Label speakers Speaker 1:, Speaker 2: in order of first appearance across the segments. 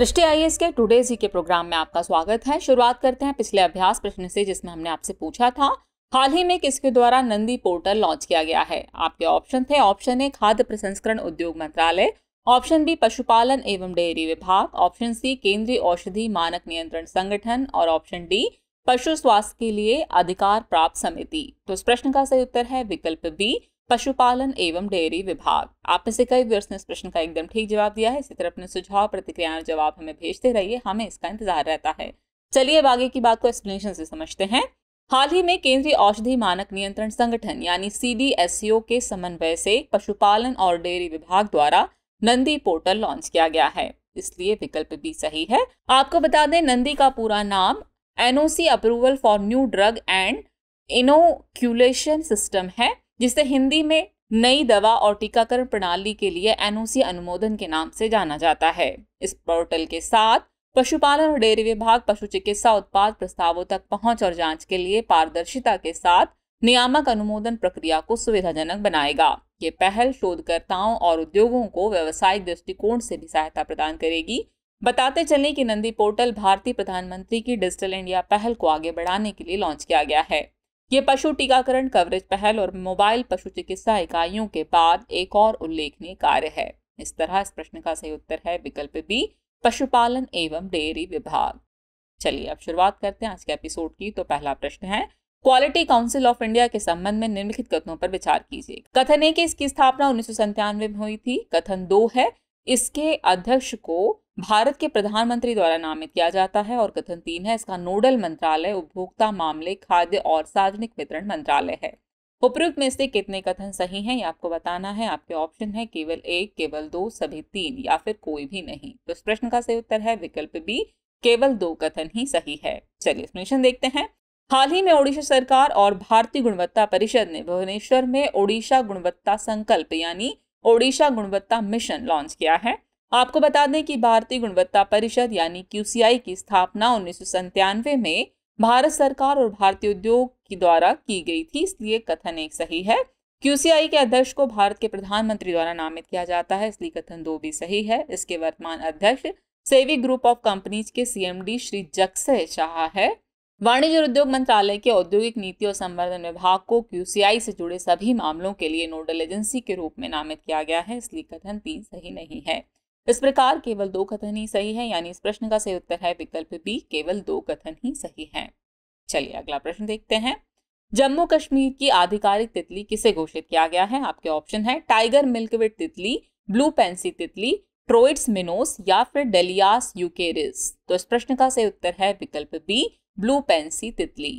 Speaker 1: दृष्टि आई के टुडे जी के प्रोग्राम में आपका स्वागत है शुरुआत करते हैं पिछले अभ्यास प्रश्न से जिसमें हमने आपसे पूछा था हाल ही में किसके द्वारा नंदी पोर्टल लॉन्च किया गया है आपके ऑप्शन थे ऑप्शन ए खाद्य प्रसंस्करण उद्योग मंत्रालय ऑप्शन बी पशुपालन एवं डेयरी विभाग ऑप्शन सी केंद्रीय औषधि मानक नियंत्रण संगठन और ऑप्शन डी पशु स्वास्थ्य के लिए अधिकार प्राप्त समिति तो इस प्रश्न का सही उत्तर है विकल्प बी पशुपालन एवं डेयरी विभाग आप में से कई व्यर्स ने इस प्रश्न का एकदम ठीक जवाब दिया है इसी तरह अपने सुझाव प्रतिक्रिया और जवाब हमें भेजते रहिए हमें इसका इंतजार रहता है चलिए अब आगे की बात को एक्सप्लेनेशन से समझते हैं हाल ही में केंद्रीय औषधि मानक नियंत्रण संगठन यानी सीडीएससीओ e के समन्वय से पशुपालन और डेयरी विभाग द्वारा नंदी पोर्टल लॉन्च किया गया है इसलिए विकल्प भी सही है आपको बता दें नंदी का पूरा नाम NOC approval for new drug and inoculation system है जिसे हिंदी में नई दवा और टीकाकरण प्रणाली के लिए एनओसी अनुमोदन के नाम से जाना जाता है इस पोर्टल के साथ पशुपालन और डेयरी विभाग पशु चिकित्सा उत्पाद प्रस्तावों तक पहुंच और जांच के लिए पारदर्शिता के साथ नियामक अनुमोदन प्रक्रिया को सुविधाजनक बनाएगा ये पहल शोधकर्ताओं और उद्योगों को व्यवसायिक दृष्टिकोण से भी सहायता प्रदान करेगी बताते चलें कि नंदी पोर्टल भारतीय प्रधानमंत्री की डिजिटल इंडिया पहल को आगे बढ़ाने के लिए लॉन्च किया गया है ये पशु टीकाकरण कवरेज पहल और मोबाइल पशु चिकित्सा इकाइयों के बाद एक और उल्लेखनीय कार्य है इस तरह इस प्रश्न का सही उत्तर है विकल्प बी पशुपालन एवं डेयरी विभाग चलिए अब शुरुआत करते हैं आज के एपिसोड की तो पहला प्रश्न है क्वालिटी काउंसिल ऑफ इंडिया के संबंध में निम्नलिखित कथनों पर विचार कीजिए कथन एक इसकी स्थापना उन्नीस में हुई थी कथन दो है इसके अध्यक्ष को भारत के प्रधानमंत्री द्वारा नामित किया जाता है और कथन तीन है इसका नोडल मंत्रालय उपभोक्ता मामले खाद्य और सार्वजनिक वितरण मंत्रालय है उपरोक्त में से कितने कथन सही हैं ये आपको बताना है आपके ऑप्शन है केवल एक केवल दो सभी तीन या फिर कोई भी नहीं तो इस प्रश्न का सही उत्तर है विकल्प बी केवल दो कथन ही सही है चलिए क्वेश्चन देखते हैं हाल ही में ओडिशा सरकार और भारतीय गुणवत्ता परिषद ने भुवनेश्वर में ओडिशा गुणवत्ता संकल्प यानी ओडिशा गुणवत्ता मिशन लॉन्च किया है आपको बता दें कि भारतीय गुणवत्ता परिषद यानी क्यूसीआई की स्थापना उन्नीस में भारत सरकार और भारतीय उद्योग की द्वारा की गई थी इसलिए कथन एक सही है क्यूसीआई के अध्यक्ष को भारत के प्रधानमंत्री द्वारा नामित किया जाता है इसलिए कथन दो भी सही है इसके वर्तमान अध्यक्ष सेवी ग्रुप ऑफ कंपनीज के सीएमडी श्री जगसे शाह है वाणिज्य और उद्योग मंत्रालय के औद्योगिक नीति और संवर्धन विभाग को क्यूसीआई से जुड़े सभी मामलों के लिए नोडल एजेंसी के रूप में नामित किया गया है इसलिए कथन तीन सही नहीं है इस प्रकार केवल दो कथन ही सही है यानी इस प्रश्न का सही उत्तर है विकल्प बी केवल दो कथन ही सही है चलिए अगला प्रश्न देखते हैं जम्मू कश्मीर की आधिकारिक तितली किसे घोषित किया गया है आपके ऑप्शन है टाइगर मिल्कविट तितली ब्लू पेंसी तितली ट्रोइड्स मिनोस या फिर डेलियास यूकेरिस तो इस प्रश्न का सही उत्तर है विकल्प बी ब्लू पेंसी तितली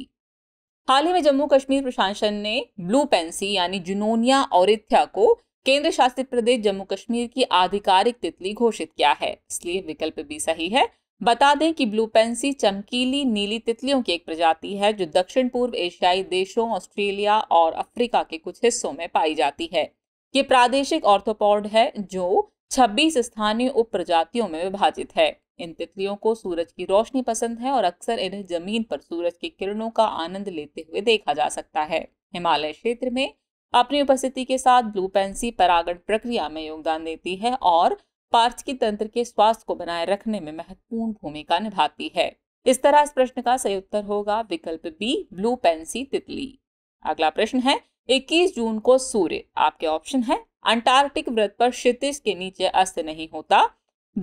Speaker 1: हाल ही में जम्मू कश्मीर प्रशासन ने ब्लू पेंसी यानी जुनोनिया औरिथ्या को केंद्र शासित प्रदेश जम्मू कश्मीर की आधिकारिक तितली घोषित किया है इसलिए विकल्प भी सही है बता दें कि ब्लू पेंसी चमकीली नीली तितलियों की एक प्रजाति है जो दक्षिण पूर्व एशियाई देशों ऑस्ट्रेलिया और अफ्रीका के कुछ हिस्सों में पाई जाती है ये प्रादेशिक ऑर्थोपॉड है जो 26 स्थानीय उप प्रजातियों में विभाजित है इन तितलियों को सूरज की रोशनी पसंद है और अक्सर इन्हें जमीन पर सूरज की किरणों का आनंद लेते हुए देखा जा सकता है हिमालय क्षेत्र में अपनी उपस्थिति के साथ ब्लू पेंसी परागण प्रक्रिया में योगदान देती है और पार्थिकी तंत्र के स्वास्थ्य को बनाए रखने में महत्वपूर्ण भूमिका निभाती है इस तरह इस प्रश्न का सही उत्तर होगा विकल्प बी ब्लू पेंसी तितली अगला प्रश्न है 21 जून को सूर्य आपके ऑप्शन है अंटार्कटिक व्रत पर क्षितिज के नीचे अस्त नहीं होता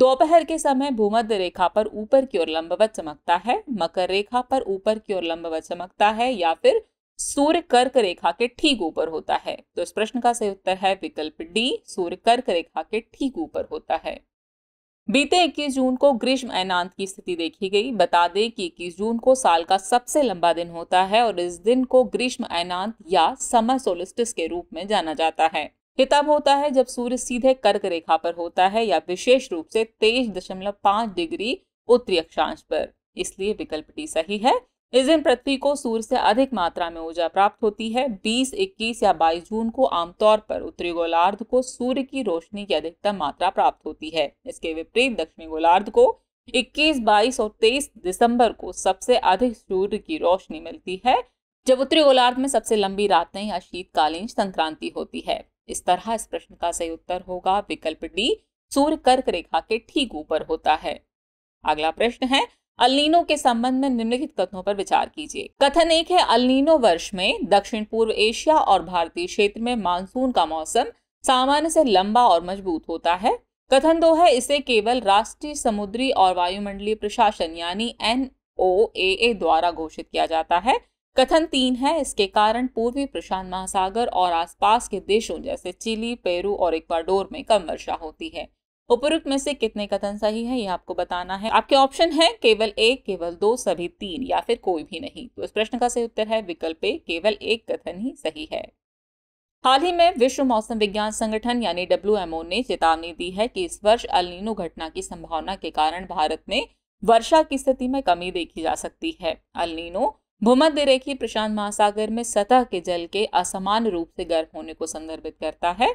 Speaker 1: दोपहर के समय भूमध्य रेखा पर ऊपर की ओर लंबवत चमकता है मकर रेखा पर ऊपर की ओर लंबवत चमकता है या फिर सूर्य कर्क रेखा के ठीक ऊपर होता है तो इस प्रश्न का सही उत्तर है विकल्प डी सूर्य कर्क रेखा के ठीक ऊपर होता है बीते 21 जून को ग्रीष्म अयनांत की स्थिति देखी गई बता दें कि 21 जून को साल का सबसे लंबा दिन होता है और इस दिन को ग्रीष्म अयनांत या समर सोलिस्टिस के रूप में जाना जाता है ये तब होता है जब सूर्य सीधे कर्क रेखा पर होता है या विशेष रूप से तेईस दशमलव पांच डिग्री उत्तरी अक्षांश पर इसलिए विकल्प डी सही है इस दिन पृथ्वी को सूर्य से अधिक मात्रा में ऊर्जा प्राप्त होती है 20, 21 या 22 जून को आमतौर पर उत्तरी गोलार्ध को सूर्य की रोशनी की अधिकतम मात्रा प्राप्त होती है इसके विपरीत दक्षिणी गोलार्ध को 21, 22 और 23 दिसंबर को सबसे अधिक सूर्य की रोशनी मिलती है जब उत्तरी गोलार्ध में सबसे लंबी रातें या शीतकालीन संक्रांति होती है इस तरह इस प्रश्न का सही उत्तर होगा विकल्प डी सूर्य कर्क रेखा के ठीक ऊपर होता है अगला प्रश्न है अलिनो के संबंध में निम्नलिखित कथनों पर विचार कीजिए कथन एक है अलिनो वर्ष में दक्षिण पूर्व एशिया और भारतीय क्षेत्र में मानसून का मौसम सामान्य से लंबा और मजबूत होता है कथन दो है इसे केवल राष्ट्रीय समुद्री और वायुमंडलीय प्रशासन यानी एन द्वारा घोषित किया जाता है कथन तीन है इसके कारण पूर्वी प्रशांत महासागर और आसपास के देशों जैसे चिली पेरू और इक्वाडोर में कम वर्षा होती है उपरोक्त में से कितने कथन सही है ये आपको बताना है आपके ऑप्शन है केवल एक केवल दो सभी तीन या फिर कोई भी नहीं तो इस प्रश्न का सही उत्तर है विकल्प ए केवल एक कथन ही सही है हाल ही में विश्व मौसम विज्ञान संगठन यानी डब्ल्यू ने चेतावनी दी है कि इस वर्ष अलिनो घटना की संभावना के कारण भारत में वर्षा की स्थिति में कमी देखी जा सकती है अलिनो भूमध्य रेखी प्रशांत महासागर में सतह के जल के असमान रूप से गर्म होने को संदर्भित करता है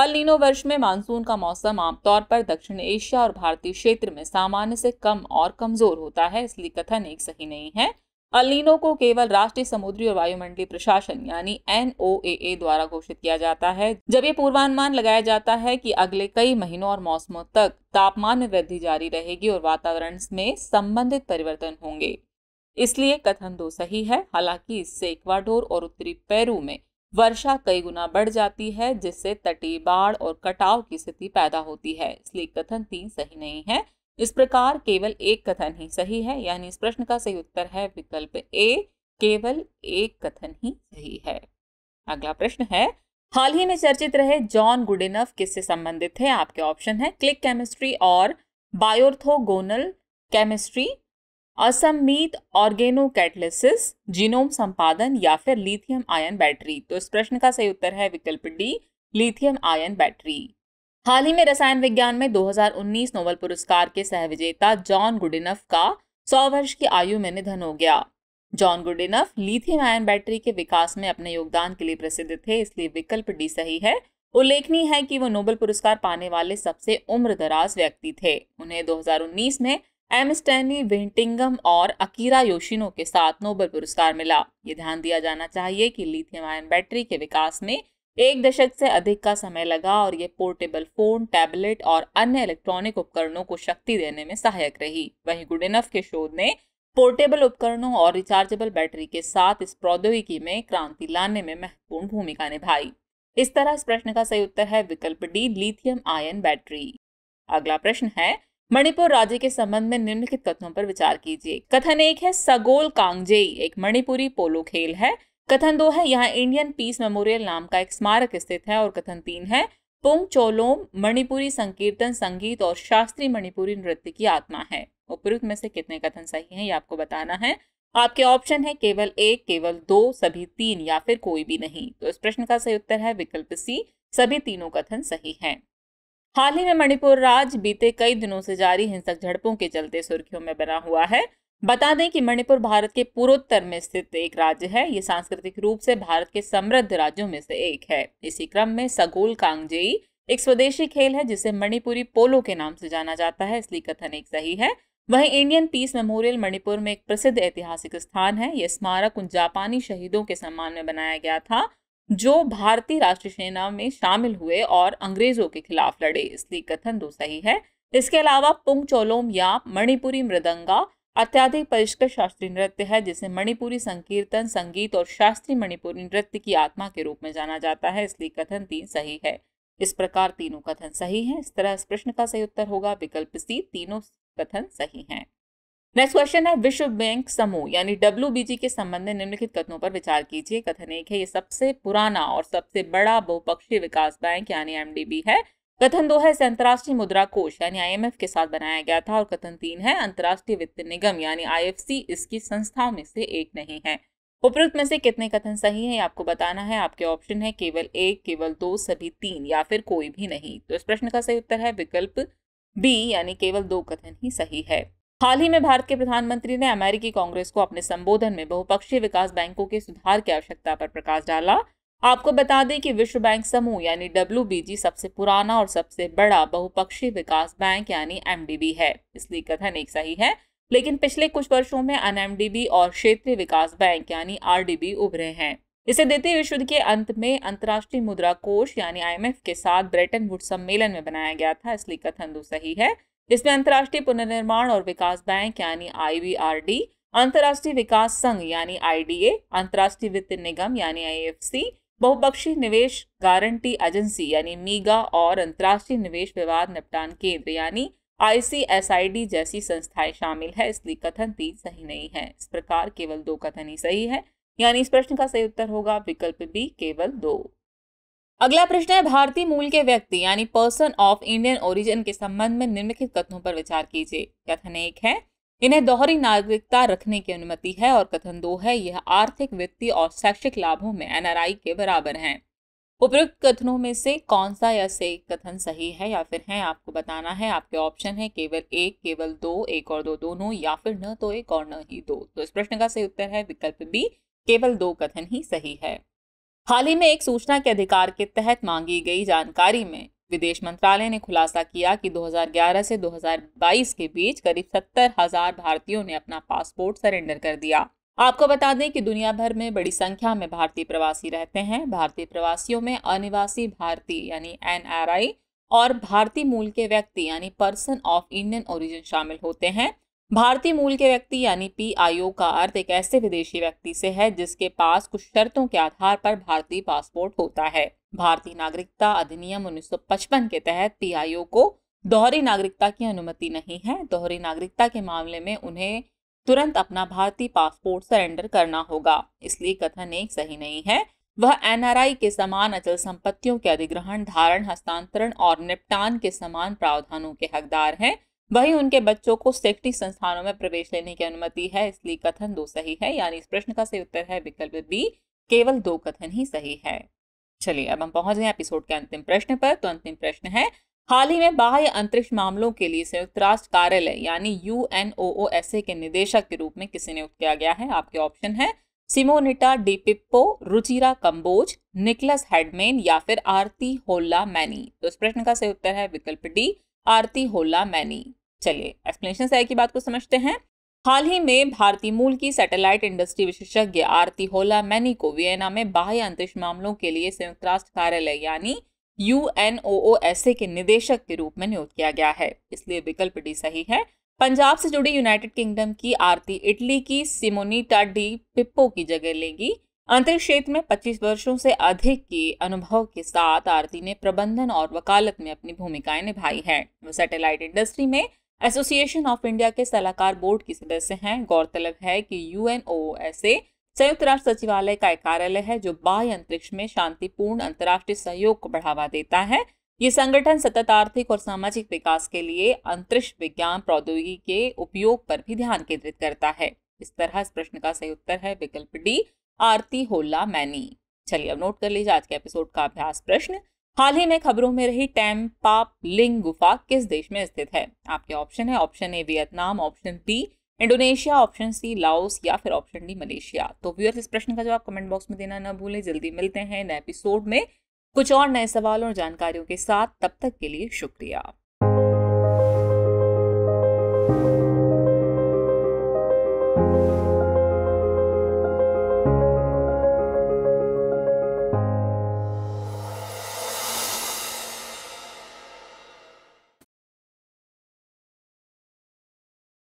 Speaker 1: अल नीनो वर्ष में मानसून का मौसम आमतौर पर दक्षिण एशिया और भारतीय क्षेत्र में सामान्य से कम और कमजोर होता है इसलिए कथन एक सही नहीं है अलिनो को केवल राष्ट्रीय समुद्री और वायुमंडलीय प्रशासन यानी एन द्वारा घोषित किया जाता है जब ये पूर्वानुमान लगाया जाता है कि अगले कई महीनों और मौसमों तक तापमान में वृद्धि जारी रहेगी और वातावरण में संबंधित परिवर्तन होंगे इसलिए कथन दो सही है हालांकि इससे इक्वाडोर और उत्तरी पेरू में वर्षा कई गुना बढ़ जाती है जिससे तटीय बाढ़ और कटाव की स्थिति पैदा होती है इसलिए कथन तीन सही नहीं है इस प्रकार केवल एक कथन ही सही है यानी इस प्रश्न का सही उत्तर है विकल्प ए केवल एक कथन ही सही है अगला प्रश्न है हाल ही में चर्चित रहे जॉन गुडेनफ किससे संबंधित थे आपके ऑप्शन है क्लिक केमिस्ट्री और बायोर्थोगोनल केमिस्ट्री असम्मित ऑर्गेनोकैटलिसिस जीनोम संपादन या फिर लिथियम आयन बैटरी तो इस प्रश्न का सही उत्तर है विकल्प डी लिथियम आयन बैटरी हाल ही में रसायन विज्ञान में 2019 नोबेल पुरस्कार के सहविजेता जॉन गुडिनफ का 100 वर्ष की आयु में निधन हो गया John Goodenough lithium ion battery के विकास में अपने योगदान के लिए प्रसिद्ध थे इसलिए विकल्प डी सही है उल्लेखनीय है कि वो नोबेल पुरस्कार पाने वाले सबसे उम्र व्यक्ति थे उन्हें 2019 में एम स्टैनी वेंटिंगम और अकीरा योशिनो के साथ नोबेल पुरस्कार मिला ये ध्यान दिया जाना चाहिए कि लिथियम आयन बैटरी के विकास में एक दशक से अधिक का समय लगा और ये पोर्टेबल फोन टैबलेट और अन्य इलेक्ट्रॉनिक उपकरणों को शक्ति देने में सहायक रही वहीं गुडेनफ के शोध ने पोर्टेबल उपकरणों और रिचार्जेबल बैटरी के साथ इस प्रौद्योगिकी में क्रांति लाने में महत्वपूर्ण भूमिका निभाई इस तरह इस प्रश्न का सही उत्तर है विकल्प डी लिथियम आयन बैटरी अगला प्रश्न है मणिपुर राज्य के संबंध में निम्नलिखित कथनों पर विचार कीजिए कथन एक है सगोल कांगजेई एक मणिपुरी पोलो खेल है कथन दो है यहाँ इंडियन पीस मेमोरियल नाम का एक स्मारक स्थित है और कथन तीन है पुंग चोलोम मणिपुरी संकीर्तन संगीत और शास्त्रीय मणिपुरी नृत्य की आत्मा है उपयुक्त में से कितने कथन सही हैं ये आपको बताना है आपके ऑप्शन है केवल एक केवल दो सभी तीन या फिर कोई भी नहीं तो इस प्रश्न का सही उत्तर है विकल्प सी सभी तीनों कथन सही हैं हाल ही में मणिपुर राज्य बीते कई दिनों से जारी हिंसक झड़पों के चलते सुर्खियों में बना हुआ है बता दें कि मणिपुर भारत के पूर्वोत्तर में स्थित एक राज्य है ये सांस्कृतिक रूप से भारत के समृद्ध राज्यों में से एक है इसी क्रम में सगोल कांगजेई एक स्वदेशी खेल है जिसे मणिपुरी पोलो के नाम से जाना जाता है इसलिए कथन एक सही है वहीं इंडियन पीस मेमोरियल मणिपुर में एक प्रसिद्ध ऐतिहासिक स्थान है यह स्मारक उन जापानी शहीदों के सम्मान में बनाया गया था जो भारतीय राष्ट्रीय सेना में शामिल हुए और अंग्रेजों के खिलाफ लड़े इसलिए कथन तो सही है इसके अलावा पुंग चोलोम या मणिपुरी मृदंगा अत्याधिक परिष्कृत शास्त्रीय नृत्य है जिसे मणिपुरी संकीर्तन संगीत और शास्त्रीय मणिपुरी नृत्य की आत्मा के रूप में जाना जाता है इसलिए कथन तीन सही है इस प्रकार तीनों कथन सही हैं इस तरह इस प्रश्न का सही उत्तर होगा विकल्प सी तीनों कथन सही हैं नेक्स्ट क्वेश्चन है विश्व बैंक समूह यानी डब्ल्यू के संबंध में निम्नलिखित कथनों पर विचार कीजिए कथन एक है ये सबसे पुराना और सबसे बड़ा बहुपक्षीय विकास बैंक यानी एम है कथन दो है इसे अंतर्राष्ट्रीय मुद्रा कोष यानी आई के साथ बनाया गया था और कथन तीन है अंतर्राष्ट्रीय वित्त निगम यानी आई इसकी संस्थाओं में से एक नहीं है उपरोक्त में से कितने कथन सही है आपको बताना है आपके ऑप्शन है केवल एक केवल दो सभी तीन या फिर कोई भी नहीं तो इस प्रश्न का सही उत्तर है विकल्प बी यानी केवल दो कथन ही सही है हाल ही में भारत के प्रधानमंत्री ने अमेरिकी कांग्रेस को अपने संबोधन में बहुपक्षीय विकास बैंकों के सुधार की आवश्यकता पर प्रकाश डाला आपको बता दें कि विश्व बैंक समूह यानी डब्ल्यू सबसे पुराना और सबसे बड़ा बहुपक्षीय विकास बैंक यानी एम है इसलिए कथन एक सही है लेकिन पिछले कुछ वर्षों में अन और क्षेत्रीय विकास बैंक यानी आर उभरे हैं इसे देते हुए के अंत में अंतर्राष्ट्रीय मुद्रा कोष यानी आईएमएफ के साथ ब्रेटन वुड सम्मेलन में बनाया गया था इसलिए कथन दो तो सही है इसमें अंतर्राष्ट्रीय पुनर्निर्माण और विकास बैंक यानी आईवीआरडी अंतर्राष्ट्रीय विकास संघ यानी आईडीए अंतर्राष्ट्रीय वित्त निगम यानी आईएफसी बहुपक्षीय निवेश गारंटी एजेंसी यानी मीगा और अंतर्राष्ट्रीय निवेश विवाद निपटान केंद्र यानी आईसीएसआईडी जैसी संस्थाएं शामिल है इसलिए कथन तीन सही नहीं है इस प्रकार केवल दो कथन ही सही है यानी इस प्रश्न का सही उत्तर होगा विकल्प बी केवल दो अगला प्रश्न है भारतीय मूल के व्यक्ति यानी पर्सन ऑफ इंडियन ओरिजिन के संबंध में निम्नलिखित कथनों पर विचार कीजिए कथन एक है इन्हें दोहरी नागरिकता रखने की अनुमति है और कथन दो है यह आर्थिक वित्तीय और शैक्षिक लाभों में एनआरआई के बराबर है उपयुक्त कथनों में से कौन सा या से कथन सही है या फिर है आपको बताना है आपके ऑप्शन है केवल एक केवल दो एक और दो दोनों या फिर न तो एक और न ही दो तो इस प्रश्न का सही उत्तर है विकल्प बी केवल दो कथन ही सही है हाल ही में एक सूचना के अधिकार के तहत मांगी गई जानकारी में विदेश मंत्रालय ने खुलासा किया कि 2011 से 2022 के बीच करीब सत्तर हजार भारतीयों ने अपना पासपोर्ट सरेंडर कर दिया आपको बता दें कि दुनिया भर में बड़ी संख्या में भारतीय प्रवासी रहते हैं भारतीय प्रवासियों में अनिवासी भारतीय यानी एन और भारतीय मूल के व्यक्ति यानी पर्सन ऑफ इंडियन ओरिजिन शामिल होते हैं भारतीय मूल के व्यक्ति यानी पी ओ का अर्थ एक ऐसे विदेशी व्यक्ति से है जिसके पास कुछ शर्तों के आधार पर भारतीय पासपोर्ट होता है भारतीय नागरिकता अधिनियम 1955 के तहत पी ओ को दोहरी नागरिकता की अनुमति नहीं है दोहरी नागरिकता के मामले में उन्हें तुरंत अपना भारतीय पासपोर्ट सरेंडर करना होगा इसलिए कथन एक सही नहीं है वह एनआरआई के समान अचल संपत्तियों के अधिग्रहण धारण हस्तांतरण और निपटान के समान प्रावधानों के हकदार हैं वहीं उनके बच्चों को सेफ्टी संस्थानों में प्रवेश लेने की अनुमति है इसलिए कथन दो सही है यानी इस प्रश्न का सही उत्तर है विकल्प बी केवल दो कथन ही सही है चलिए अब हम पहुंच गए एपिसोड के अंतिम प्रश्न पर तो अंतिम प्रश्न है हाल ही में बाह्य अंतरिक्ष मामलों के लिए संयुक्त राष्ट्र कार्यालय यानी यू के निदेशक के रूप में किसी नियुक्त किया गया है आपके ऑप्शन है Simonetta Di Pippo Ruchira Kamboj Niklas Hedman या फिर आरती होल्ला मैनी तो इस प्रश्न का सही उत्तर है विकल्प डी आरती होला मैनी चलिए एक्सप्लेनेशन से की बात को समझते हैं हाल ही में भारतीय मूल की सैटेलाइट इंडस्ट्री विशेषज्ञ आरती होला मैनी को वियना में बाह्य अंतरिक्ष मामलों के लिए संयुक्त राष्ट्र कार्यालय यानी यू के निदेशक के रूप में नियुक्त किया गया है इसलिए विकल्प डी सही है पंजाब से जुड़ी यूनाइटेड किंगडम की आरती इटली की सिमोनीटा डी पिप्पो की जगह लेगी अंतरिक्ष क्षेत्र में 25 वर्षों से अधिक के अनुभव के साथ आरती ने प्रबंधन और वकालत में अपनी भूमिकाएं निभाई है वो सैटेलाइट इंडस्ट्री में एसोसिएशन ऑफ इंडिया के सलाहकार बोर्ड की सदस्य हैं गौरतलब है कि यू संयुक्त राष्ट्र सचिवालय का एक कार्यालय है जो बाह्य अंतरिक्ष में शांतिपूर्ण अंतर्राष्ट्रीय सहयोग को बढ़ावा देता है ये संगठन सतत आर्थिक और सामाजिक विकास के लिए अंतरिक्ष विज्ञान प्रौद्योगिकी के उपयोग पर भी ध्यान केंद्रित करता है इस तरह इस प्रश्न का सही उत्तर है विकल्प डी आरती होला मैनी चलिए अब नोट कर लीजिए आज के एपिसोड का अभ्यास प्रश्न हाल ही में खबरों में रही टैम पाप लिंग गुफा किस देश में स्थित है आपके ऑप्शन है option A Vietnam option B Indonesia option C Laos या फिर ऑप्शन डी मलेशिया तो व्यूअर्स इस प्रश्न का जवाब कमेंट बॉक्स में देना न भूलें जल्दी मिलते हैं नए एपिसोड में कुछ और नए सवाल और जानकारियों के साथ तब तक के लिए शुक्रिया